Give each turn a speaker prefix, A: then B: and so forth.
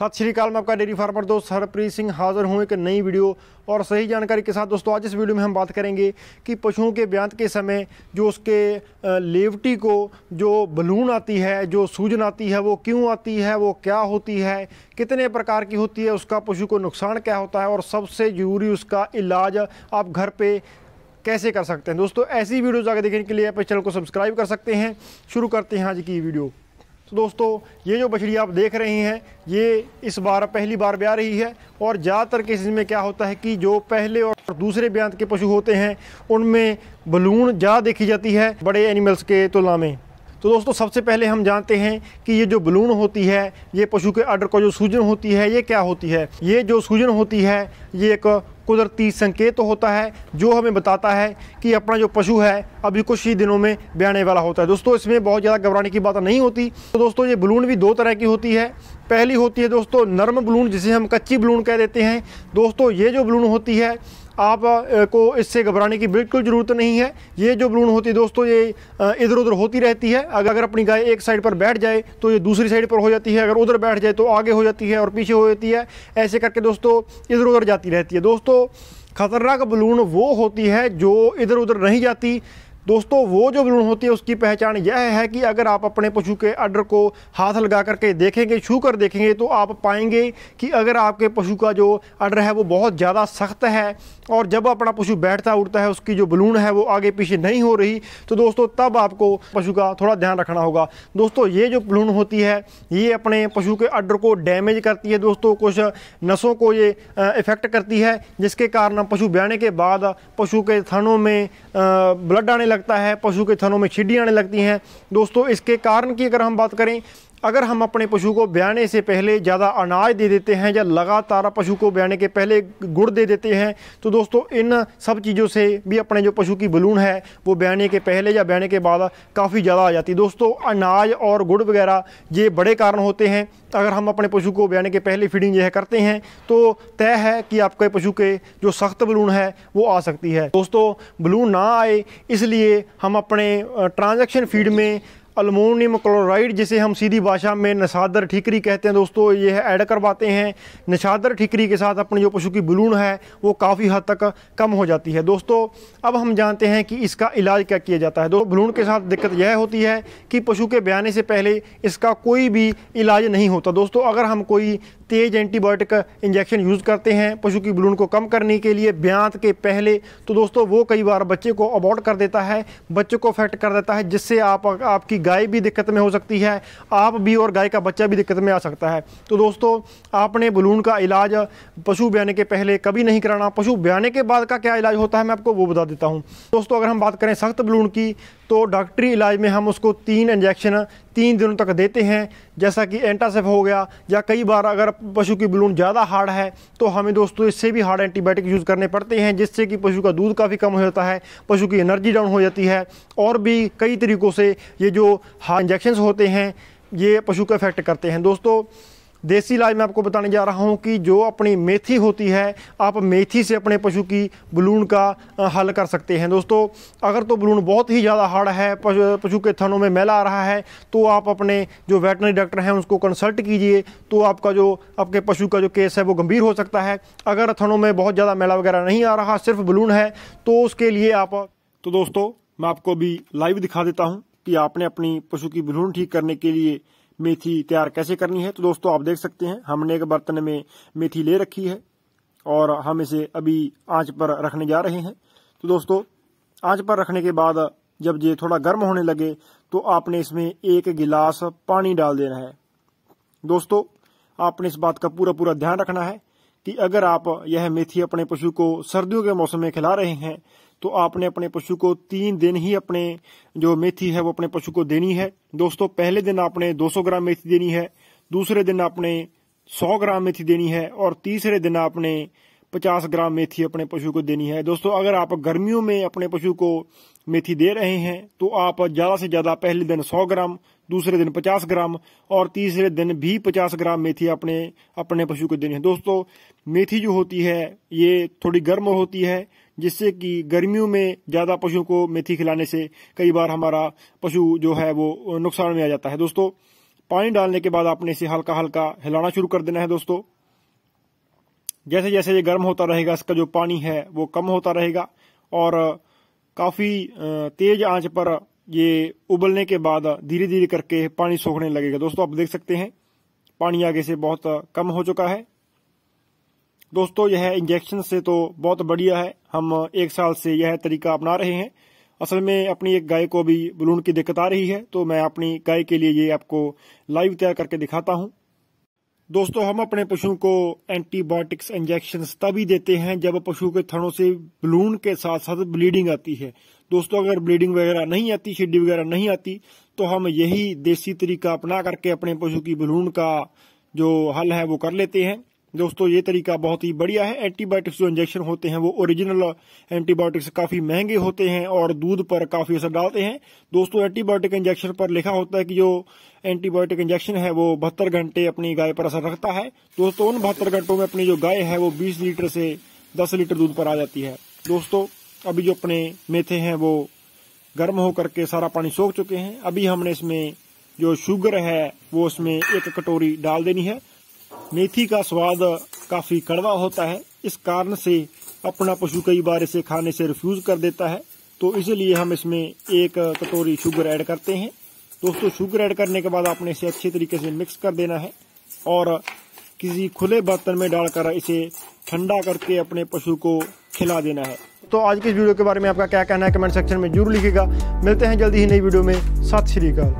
A: सत श्रीकाल मैं आपका डेयरी फार्मर दोस्त हरप्रीत सिंह हाजिर हूँ एक नई वीडियो और सही जानकारी के साथ दोस्तों आज इस वीडियो में हम बात करेंगे कि पशुओं के ब्यांत के समय जो उसके लेवटी को जो बलून आती है जो सूजन आती है वो क्यों आती है वो क्या होती है कितने प्रकार की होती है उसका पशु को नुकसान क्या होता है और सबसे ज़रूरी उसका इलाज आप घर पर कैसे कर सकते हैं दोस्तों ऐसी वीडियोज़ आगे देखने के लिए आप चैनल को सब्सक्राइब कर सकते हैं शुरू करते हैं आज की वीडियो तो दोस्तों ये जो बछड़ी आप देख रहे हैं ये इस बार पहली बार ब्या रही है और ज़्यादातर केसेस में क्या होता है कि जो पहले और दूसरे ब्यांत के पशु होते हैं उनमें बलून ज़्यादा देखी जाती है बड़े एनिमल्स के तुलना में तो दोस्तों सबसे पहले हम जानते हैं कि ये जो बलून होती है ये पशु के अडर को जो सूजन होती है ये क्या होती है ये जो सूजन होती है ये एक कुदरती संकेत होता है जो हमें बताता है कि अपना जो पशु है अभी कुछ ही दिनों में ब्याने वाला होता है दोस्तों इसमें बहुत ज़्यादा घबराने की बात नहीं होती तो दोस्तों ये बलून भी दो तरह की होती है पहली होती है दोस्तों नर्म बलून जिसे हम कच्ची बलून कह देते हैं दोस्तों ये जो बलून होती है आप को इससे घबराने की बिल्कुल ज़रूरत नहीं है ये जो बलून होती है दोस्तों ये इधर उधर होती रहती है अगर अपनी गाय एक साइड पर बैठ जाए तो ये दूसरी साइड पर हो जाती है अगर उधर बैठ जाए तो आगे हो जाती है और पीछे हो जाती है ऐसे करके दोस्तों इधर उधर जाती रहती है दोस्तों खतरनाक बलून वो होती है जो इधर उधर नहीं जाती दोस्तों वो जो भ्रूण होती है उसकी पहचान यह है कि अगर आप अपने पशु के अडर को हाथ लगा करके देखेंगे छू कर देखेंगे तो आप पाएंगे कि अगर आपके पशु का जो अडर है वो बहुत ज़्यादा सख्त है और जब अपना पशु बैठता उठता है उसकी जो बलून है वो आगे पीछे नहीं हो रही तो दोस्तों तब आपको पशु का थोड़ा ध्यान रखना होगा दोस्तों ये जो बलून होती है ये अपने पशु के अडर को डैमेज करती है दोस्तों कुछ नसों को ये इफ़ेक्ट करती है जिसके कारण पशु ब्याने के बाद पशु के थनों में ब्लड आने लगता है पशु के थनों में छिड्डी आने लगती हैं दोस्तों इसके कारण की अगर हम बात करें अगर हम अपने पशु को ब्याने से पहले ज़्यादा अनाज दे देते हैं या लगातार पशु को ब्याने के पहले गुड़ दे देते हैं तो दोस्तों इन सब चीज़ों से भी अपने जो पशु की बलून है वो ब्याने के पहले या ब्याने के बाद काफ़ी ज़्यादा आ जाती है दोस्तों अनाज और गुड़ वगैरह ये बड़े कारण होते हैं अगर हम अपने पशु को ब्याने के पहले फीडिंग यह करते हैं तो तय है कि आपके पशु के जो सख्त बलून है वो आ सकती है दोस्तों बलून ना आए इसलिए हम अपने ट्रांजेक्शन फीड में अलमोनियम क्लोराइड जिसे हम सीधी भाषा में नशादर ठिकरी कहते हैं दोस्तों ये है ऐड करवाते हैं नशादर ठिकरी के साथ अपने जो पशु की बलून है वो काफ़ी हद तक कम हो जाती है दोस्तों अब हम जानते हैं कि इसका इलाज क्या किया जाता है दोस्तों बलून के साथ दिक्कत यह होती है कि पशु के बयाने से पहले इसका कोई भी इलाज नहीं होता दोस्तों अगर हम कोई तेज़ एंटीबायोटिक इंजेक्शन यूज़ करते हैं पशु की बलून को कम करने के लिए ब्यांत के पहले तो दोस्तों वो कई बार बच्चे को अबॉर्ड कर देता है बच्चे को अफेक्ट कर देता है जिससे आप आपकी गाय भी दिक्कत में हो सकती है आप भी और गाय का बच्चा भी दिक्कत में आ सकता है तो दोस्तों आपने बलून का इलाज पशु ब्याने के पहले कभी नहीं कराना पशु ब्याने के बाद का क्या इलाज होता है मैं आपको वो बता देता हूँ दोस्तों अगर हम बात करें सख्त बलून की तो डॉक्टरी इलाज में हम उसको तीन इंजेक्शन तीन दिनों तक देते हैं जैसा कि एंटासेफ हो गया या कई बार अगर पशु की बलून ज़्यादा हार्ड है तो हमें दोस्तों इससे भी हार्ड एंटीबायोटिक यूज़ करने पड़ते हैं जिससे कि पशु का दूध काफ़ी कम हो जाता है पशु की एनर्जी डाउन हो जाती है और भी कई तरीक़ों से ये जो हार्ड इंजेक्शन होते हैं ये पशु को अफेक्ट करते हैं दोस्तों देसी इलाज में आपको बताने जा रहा हूँ कि जो अपनी मेथी होती है आप मेथी से अपने पशु की बलून का हल कर सकते हैं दोस्तों अगर तो बलून बहुत ही ज़्यादा हार्ड है पशु के थनों में मैला आ रहा है तो आप अपने जो वेटनरी डॉक्टर हैं उसको कंसल्ट कीजिए तो आपका जो आपके पशु का जो केस है वो गंभीर हो सकता है अगर थनों में बहुत ज़्यादा मैला वगैरह नहीं आ रहा सिर्फ बलून है तो उसके लिए आप तो दोस्तों मैं आपको अभी लाइव दिखा देता हूँ कि आपने अपनी पशु की बलून ठीक करने के लिए मेथी तैयार कैसे करनी है तो दोस्तों आप देख सकते हैं हमने एक बर्तन में मेथी ले रखी है और हम इसे अभी आंच पर रखने जा रहे हैं तो दोस्तों आंच पर रखने के बाद जब ये थोड़ा गर्म होने लगे तो आपने इसमें एक गिलास पानी डाल देना है दोस्तों आपने इस बात का पूरा पूरा ध्यान रखना है कि अगर आप यह मेथी अपने पशु को सर्दियों के मौसम में खिला रहे हैं तो आपने अपने पशु को तीन दिन ही अपने जो मेथी है वो अपने पशु को देनी है दोस्तों पहले दिन आपने 200 ग्राम मेथी देनी है दूसरे दिन आपने 100 ग्राम मेथी देनी है और तीसरे दिन आपने 50 ग्राम मेथी अपने पशु को देनी है दोस्तों अगर आप गर्मियों में अपने पशु को मेथी दे रहे हैं तो आप ज़्यादा से ज़्यादा पहले दिन सौ ग्राम दूसरे दिन पचास ग्राम और तीसरे दिन भी पचास ग्राम मेथी अपने अपने पशु को देनी है दोस्तों मेथी जो होती है ये थोड़ी गर्म होती है जिससे कि गर्मियों में ज़्यादा पशुओं को मेथी खिलाने से कई बार हमारा पशु जो है वो नुकसान में आ जाता है दोस्तों पानी डालने के बाद आपने इसे हल्का हल्का हिलाना शुरू कर देना है दोस्तों जैसे जैसे ये गर्म होता रहेगा इसका जो पानी है वो कम होता रहेगा और काफ़ी तेज आंच पर ये उबलने के बाद धीरे धीरे करके पानी सोखने लगेगा दोस्तों आप देख सकते हैं पानी आगे से बहुत कम हो चुका है दोस्तों यह इंजेक्शन से तो बहुत बढ़िया है हम एक साल से यह तरीका अपना रहे हैं असल में अपनी एक गाय को भी बलून की दिक्कत आ रही है तो मैं अपनी गाय के लिए ये आपको लाइव तैयार करके दिखाता हूँ दोस्तों हम अपने पशु को एंटीबायोटिक्स इंजेक्शन तभी देते हैं जब पशु के थनों से बलून के साथ साथ ब्लीडिंग आती है दोस्तों अगर ब्लीडिंग वगैरह नहीं आती शिड्डी वगैरह नहीं आती तो हम यही देसी तरीका अपना करके अपने पशु की बलून का जो हल है वो कर लेते हैं दोस्तों ये तरीका बहुत ही बढ़िया है एंटीबायोटिक्स जो इंजेक्शन होते हैं वो ओरिजिनल एंटीबायोटिक्स काफी महंगे होते हैं और दूध पर काफी असर डालते हैं दोस्तों एंटीबायोटिक इंजेक्शन पर लिखा होता है कि जो एंटीबायोटिक इंजेक्शन है वो बहत्तर घंटे अपनी गाय पर असर रखता है दोस्तों उन बहत्तर घंटों में अपनी जो गाय है वो बीस लीटर से दस लीटर दूध पर आ जाती है दोस्तों अभी जो अपने मेथे हैं वो गर्म होकर के सारा पानी सोख चुके हैं अभी हमने इसमें जो शुगर है वो इसमें एक कटोरी डाल देनी है मेथी का स्वाद काफ़ी कड़वा होता है इस कारण से अपना पशु कई बार इसे खाने से रिफ्यूज़ कर देता है तो इसलिए हम इसमें एक कटोरी शुगर ऐड करते हैं दोस्तों शुगर ऐड करने के बाद आपने इसे अच्छे तरीके से मिक्स कर देना है और किसी खुले बर्तन में डालकर इसे ठंडा करके अपने पशु को खिला देना है तो आज के इस वीडियो के बारे में आपका क्या कहना है कमेंट सेक्शन में जरूर लिखेगा मिलते हैं जल्दी ही नई वीडियो में सत श्रीकाल